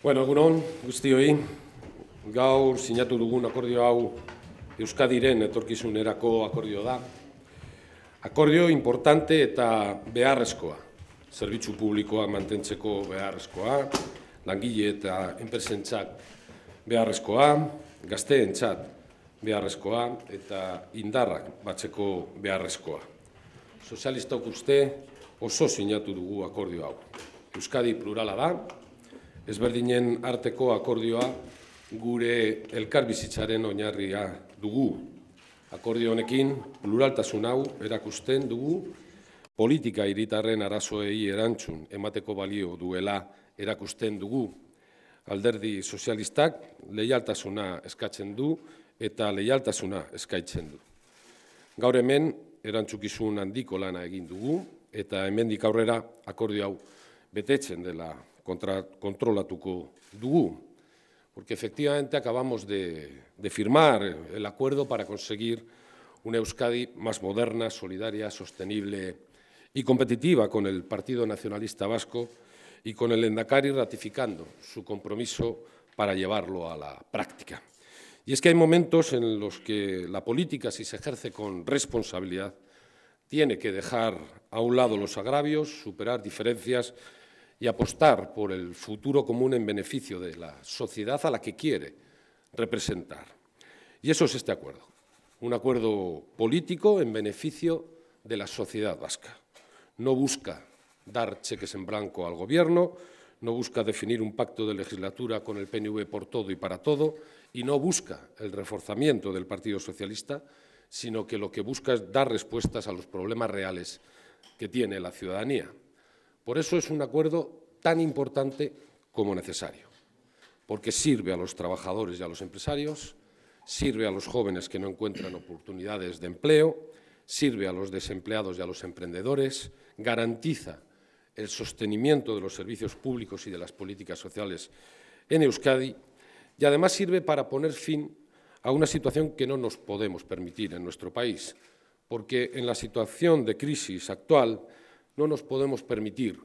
Bueno, egunon, guztioi, gaur sinatu dugun akordio hau Euskadiren etorkizunerako akordio da. Akordio importante eta beharrezkoa, zerbitzu publikoa mantentzeko beharrezkoa, langile eta enpresentzak beharrezkoa, gazte beharrezkoa eta indarrak batzeko beharrezkoa. Sozialistok uste oso sinatu dugu akordio hau. Euskadi plurala da, ezberdinen arteko akordioa gure elkarbizitzaren oinarria dugu. Akordio honekin pluraltasun hau erakusten dugu politika hiritarren arazoei erantzun emateko balio duela erakusten dugu. Alderdi sozialistak leialtasuna eskatzen du eta leialtasuna eskaitzen du. Gaur hemen erantzukizun handiko lana egin dugu eta hemendik aurrera akordio hau betetzen dela ...contra kontrolatuko dugu. Porque efectivamente acabamos de, de firmar el acuerdo para conseguir una Euskadi más moderna, solidaria, sostenible y competitiva con el Partido Nacionalista Vasco y con el Endacari ratificando su compromiso para llevarlo a la práctica. Y es que hay momentos en los que la política, si se ejerce con responsabilidad, tiene que dejar a un lado los agravios, superar diferencias y apostar por el futuro común en beneficio de la sociedad a la que quiere representar. Y eso es este acuerdo, un acuerdo político en beneficio de la sociedad vasca. No busca dar cheques en blanco al Gobierno, no busca definir un pacto de legislatura con el PNV por todo y para todo, y no busca el reforzamiento del Partido Socialista, sino que lo que busca es dar respuestas a los problemas reales que tiene la ciudadanía. Por eso es un acuerdo tan importante como necesario, porque sirve a los trabajadores y a los empresarios, sirve a los jóvenes que no encuentran oportunidades de empleo, sirve a los desempleados y a los emprendedores, garantiza el sostenimiento de los servicios públicos y de las políticas sociales en Euskadi y además sirve para poner fin a una situación que no nos podemos permitir en nuestro país, porque en la situación de crisis actual no nos podemos permitir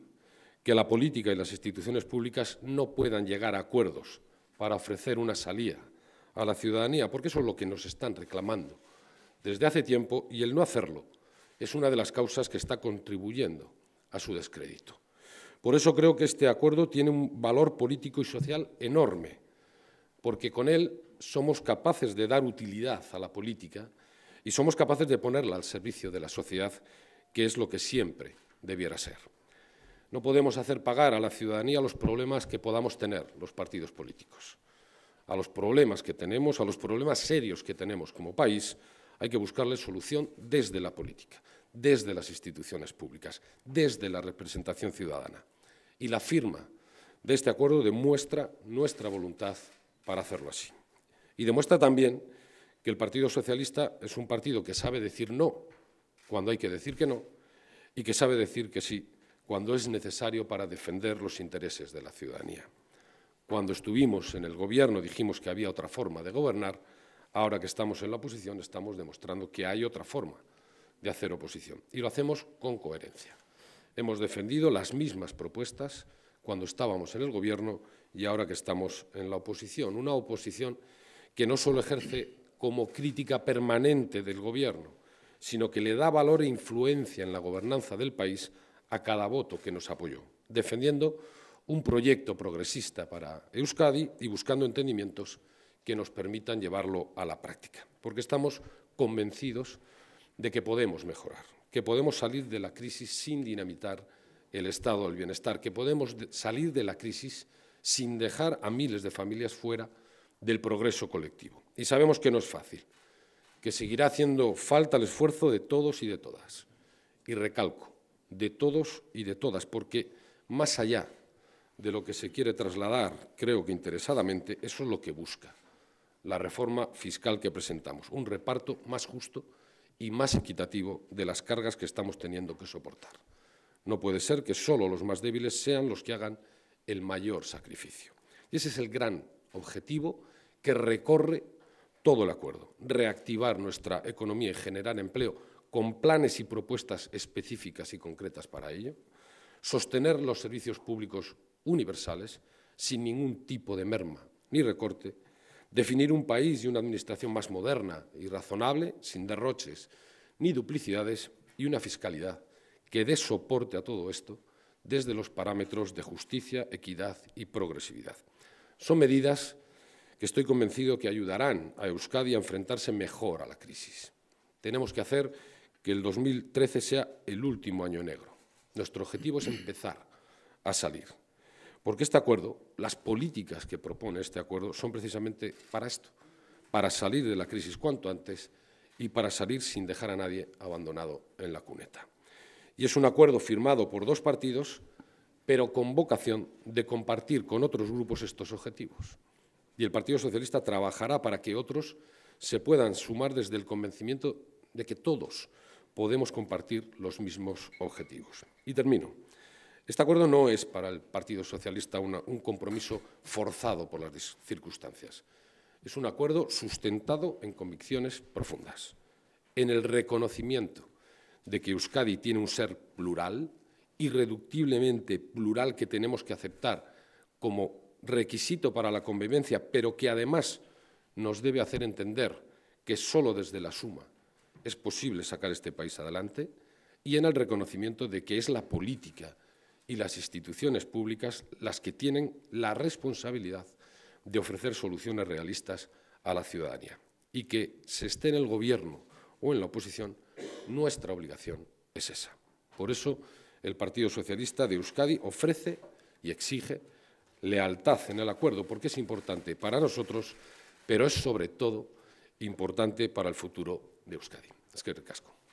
que la política y las instituciones públicas no puedan llegar a acuerdos para ofrecer una salida a la ciudadanía, porque eso es lo que nos están reclamando desde hace tiempo y el no hacerlo es una de las causas que está contribuyendo a su descrédito. Por eso creo que este acuerdo tiene un valor político y social enorme, porque con él somos capaces de dar utilidad a la política y somos capaces de ponerla al servicio de la sociedad, que es lo que siempre debiera ser. No podemos hacer pagar a la ciudadanía los problemas que podamos tener los partidos políticos. A los problemas que tenemos, a los problemas serios que tenemos como país, hay que buscarle solución desde la política, desde las instituciones públicas, desde la representación ciudadana. Y la firma de este acuerdo demuestra nuestra voluntad para hacerlo así. Y demuestra también que el Partido Socialista es un partido que sabe decir no cuando hay que decir que no y que sabe decir que sí cuando es necesario para defender los intereses de la ciudadanía. Cuando estuvimos en el gobierno dijimos que había otra forma de gobernar, ahora que estamos en la oposición estamos demostrando que hay otra forma de hacer oposición y lo hacemos con coherencia. Hemos defendido las mismas propuestas cuando estábamos en el gobierno y ahora que estamos en la oposición, una oposición que no solo ejerce como crítica permanente del gobierno, sino que le da valor e influencia en la gobernanza del país a cada voto que nos apoyó, defendiendo un proyecto progresista para Euskadi y buscando entendimientos que nos permitan llevarlo a la práctica, porque estamos convencidos de que podemos mejorar, que podemos salir de la crisis sin dinamitar el estado del bienestar, que podemos salir de la crisis sin dejar a miles de familias fuera del progreso colectivo. Y sabemos que no es fácil que seguirá haciendo falta el esfuerzo de todos y de todas. Y recalco, de todos y de todas, porque más allá de lo que se quiere trasladar, creo que interesadamente, eso es lo que busca la reforma fiscal que presentamos, un reparto más justo y más equitativo de las cargas que estamos teniendo que soportar. No puede ser que solo los más débiles sean los que hagan el mayor sacrificio. Y ese es el gran objetivo que recorre todo el acuerdo, reactivar nuestra economía y generar empleo con planes y propuestas específicas y concretas para ello, sostener los servicios públicos universales sin ningún tipo de merma ni recorte, definir un país y una administración más moderna y razonable, sin derroches ni duplicidades, y una fiscalidad que dé soporte a todo esto desde los parámetros de justicia, equidad y progresividad. Son medidas que estoy convencido que ayudarán a Euskadi a enfrentarse mejor a la crisis. Tenemos que hacer que el 2013 sea el último año negro. Nuestro objetivo es empezar a salir. Porque este acuerdo, las políticas que propone este acuerdo son precisamente para esto, para salir de la crisis cuanto antes y para salir sin dejar a nadie abandonado en la cuneta. Y es un acuerdo firmado por dos partidos, pero con vocación de compartir con otros grupos estos objetivos y el Partido Socialista trabajará para que otros se puedan sumar desde el convencimiento de que todos podemos compartir los mismos objetivos. Y termino. Este acuerdo no es para el Partido Socialista un compromiso forzado por las circunstancias. Es un acuerdo sustentado en convicciones profundas, en el reconocimiento de que Euskadi tiene un ser plural, irreductiblemente plural que tenemos que aceptar como requisito para la convivencia, pero que además nos debe hacer entender que solo desde la suma es posible sacar este país adelante, y en el reconocimiento de que es la política y las instituciones públicas las que tienen la responsabilidad de ofrecer soluciones realistas a la ciudadanía. Y que se esté en el Gobierno o en la oposición, nuestra obligación es esa. Por eso el Partido Socialista de Euskadi ofrece y exige lealtad en el acuerdo, porque es importante para nosotros, pero es sobre todo importante para el futuro de Euskadi. Es que casco.